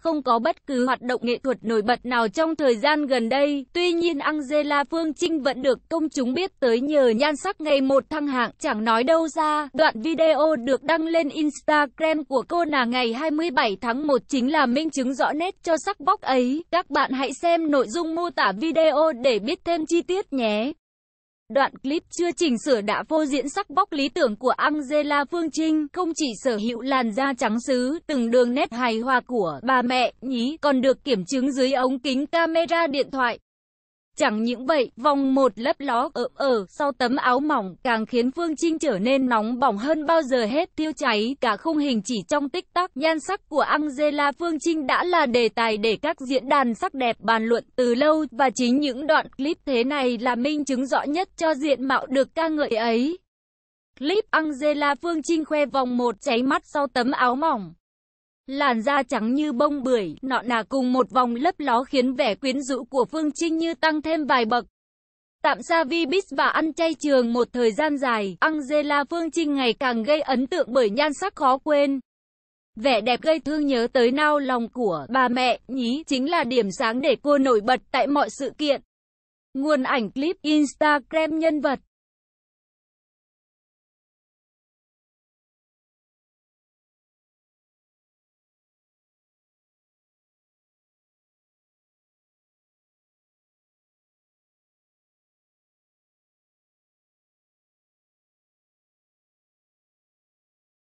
không có bất cứ hoạt động nghệ thuật nổi bật nào trong thời gian gần đây. Tuy nhiên Angela Phương Trinh vẫn được công chúng biết tới nhờ nhan sắc ngày một thăng hạng chẳng nói đâu ra. Đoạn video được đăng lên Instagram của cô nàng ngày 27 tháng 1 chính là minh chứng rõ nét cho sắc vóc ấy. Các bạn hãy xem nội dung mô tả video để biết thêm chi tiết nhé. Đoạn clip chưa chỉnh sửa đã vô diễn sắc bóc lý tưởng của Angela Phương Trinh, không chỉ sở hữu làn da trắng sứ, từng đường nét hài hòa của bà mẹ nhí, còn được kiểm chứng dưới ống kính camera điện thoại. Chẳng những vậy, vòng một lấp ló ở ở sau tấm áo mỏng càng khiến Phương Trinh trở nên nóng bỏng hơn bao giờ hết, tiêu cháy cả khung hình chỉ trong tích tắc. Nhan sắc của Angela Phương Trinh đã là đề tài để các diễn đàn sắc đẹp bàn luận từ lâu và chính những đoạn clip thế này là minh chứng rõ nhất cho diện mạo được ca ngợi ấy. Clip Angela Phương Trinh khoe vòng một cháy mắt sau tấm áo mỏng. Làn da trắng như bông bưởi, nọ nà cùng một vòng lấp ló khiến vẻ quyến rũ của Phương Trinh như tăng thêm vài bậc. Tạm xa Vi Vibis và ăn chay trường một thời gian dài, Angela Phương Trinh ngày càng gây ấn tượng bởi nhan sắc khó quên. Vẻ đẹp gây thương nhớ tới nao lòng của bà mẹ, nhí, chính là điểm sáng để cô nổi bật tại mọi sự kiện. Nguồn ảnh clip Instagram nhân vật